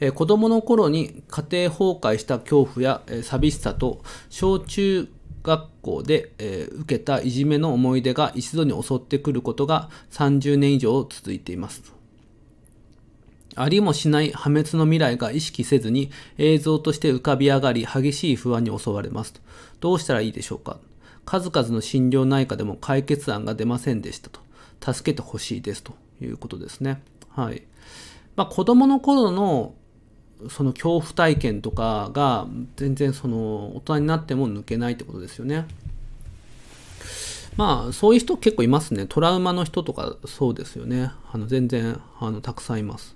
え子供の頃に家庭崩壊した恐怖や、え寂しさと小中学校で、え受けたいじめの思い出が一度に襲ってくることが30年以上続いています。ありもしない破滅の未来が意識せずに映像として浮かび上がり激しい不安に襲われます。どうしたらいいでしょうか数々の心療内科でも解決案が出ませんでしたと。助けてほしいですということですね。はい。まあ子供の頃のその恐怖体験とかが全然その大人になっても抜けないってことですよね。まあそういう人結構いますね。トラウマの人とかそうですよね。あの全然あのたくさんいます。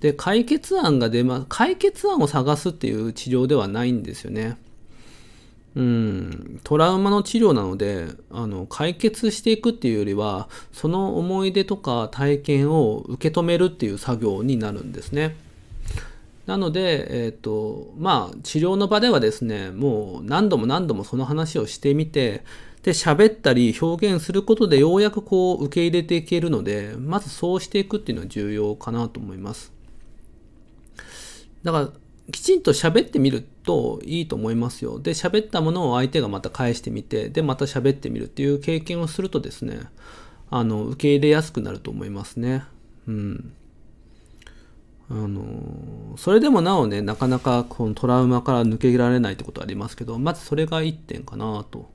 で解決案が出ます。解決案を探すっていう治療ではないんですよね。うん、トラウマの治療なのであの解決していくっていうよりはその思い出とか体験を受け止めるっていう作業になるんですね。なので、えーとまあ、治療の場ではですねもう何度も何度もその話をしてみてで喋ったり表現することでようやくこう受け入れていけるのでまずそうしていくっていうのは重要かなと思いますだからきちんと喋ってみるといいと思いますよで喋ったものを相手がまた返してみてでまた喋ってみるっていう経験をするとですねあの受け入れやすくなると思いますねうんあのそれでもなおね、なかなかこのトラウマから抜けられないってことはありますけど、まずそれが1点かなと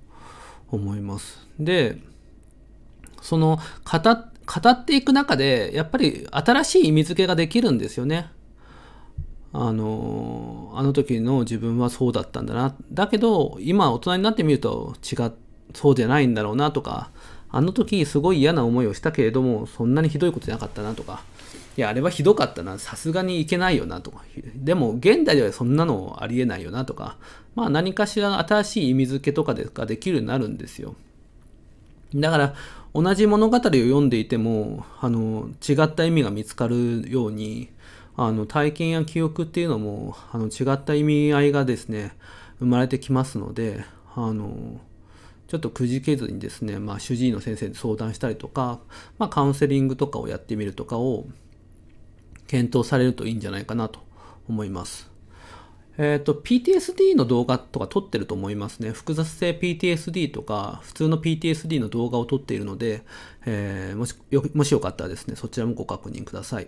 思います。で、その語、語っていく中で、やっぱり新しい意味付けができるんですよね。あの、あの時の自分はそうだったんだな。だけど、今大人になってみると違う。そうじゃないんだろうなとか、あの時すごい嫌な思いをしたけれども、そんなにひどいことじゃなかったなとか、いや、あれはひどかったな、さすがにいけないよなとか、でも現代ではそんなのありえないよなとか、まあ何かしらの新しい意味付けとかでができるようになるんですよ。だから、同じ物語を読んでいても、あの、違った意味が見つかるように、あの、体験や記憶っていうのも、あの、違った意味合いがですね、生まれてきますので、あの、ちょっとくじけずにですね、まあ、主治医の先生に相談したりとか、まあ、カウンセリングとかをやってみるとかを検討されるといいんじゃないかなと思います。えっ、ー、と、PTSD の動画とか撮ってると思いますね。複雑性 PTSD とか、普通の PTSD の動画を撮っているので、えー、もしよかったらですね、そちらもご確認ください。